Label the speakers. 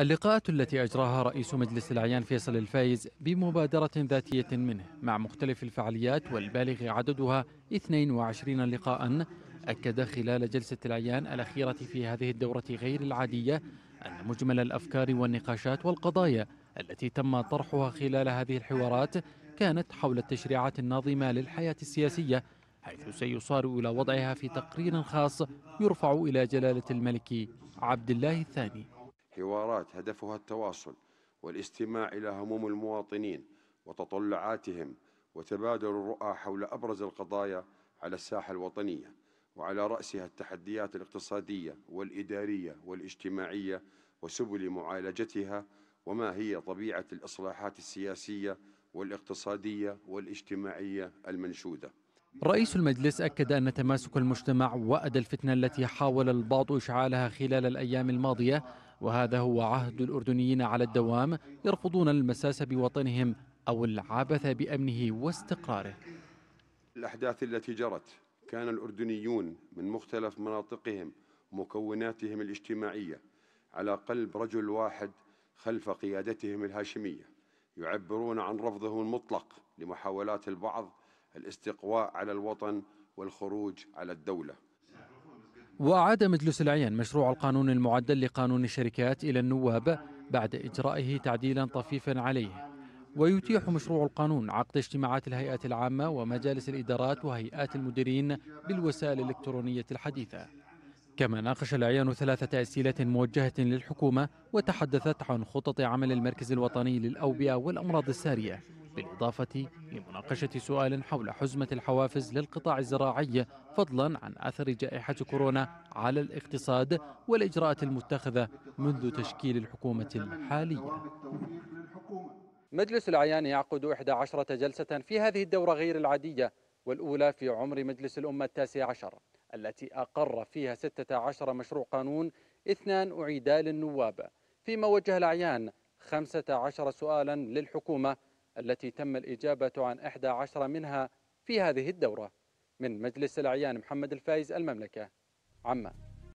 Speaker 1: اللقاءات التي أجراها رئيس مجلس الأعيان فيصل الفايز بمبادرة ذاتية منه مع مختلف الفعاليات والبالغ عددها 22 لقاء أكد خلال جلسة الأعيان الأخيرة في هذه الدورة غير العادية أن مجمل الأفكار والنقاشات والقضايا التي تم طرحها خلال هذه الحوارات كانت حول التشريعات الناظمة للحياة السياسية حيث سيصار إلى وضعها في تقرير خاص يرفع إلى جلالة الملك عبد الله الثاني
Speaker 2: حوارات هدفها التواصل والاستماع إلى هموم المواطنين وتطلعاتهم وتبادل الرؤى حول أبرز القضايا على الساحة الوطنية وعلى رأسها التحديات الاقتصادية والإدارية والاجتماعية وسبل معالجتها وما هي طبيعة الإصلاحات السياسية والاقتصادية والاجتماعية المنشودة
Speaker 1: رئيس المجلس أكد أن تماسك المجتمع وأدى الفتنة التي حاول البعض إشعالها خلال الأيام الماضية وهذا هو عهد الأردنيين على الدوام يرفضون المساس بوطنهم أو العبث بأمنه واستقراره
Speaker 2: الأحداث التي جرت كان الأردنيون من مختلف مناطقهم مكوناتهم الاجتماعية على قلب رجل واحد خلف قيادتهم الهاشمية يعبرون عن رفضهم المطلق لمحاولات البعض الاستقواء على الوطن والخروج على الدولة
Speaker 1: وأعاد مجلس الأعيان مشروع القانون المعدل لقانون الشركات إلى النواب بعد إجرائه تعديلا طفيفا عليه ويتيح مشروع القانون عقد اجتماعات الهيئات العامة ومجالس الإدارات وهيئات المديرين بالوسائل الإلكترونية الحديثة كما ناقش الأعيان ثلاثة أسئلة موجهة للحكومة وتحدثت عن خطط عمل المركز الوطني للأوبئة والأمراض السارية بالإضافة لمناقشة سؤال حول حزمة الحوافز للقطاع الزراعي فضلا عن أثر جائحة كورونا على الاقتصاد والإجراءات المتخذة منذ تشكيل الحكومة الحالية مجلس الأعيان يعقد 11 جلسة في هذه الدورة غير العادية والأولى في عمر مجلس الأمة التاسع عشر التي أقر فيها 16 مشروع قانون اثنان أعيدا للنواب فيما وجه الأعيان 15 سؤالا للحكومة التي تم الإجابة عن 11 منها في هذه الدورة من مجلس الأعيان محمد الفايز المملكة عمان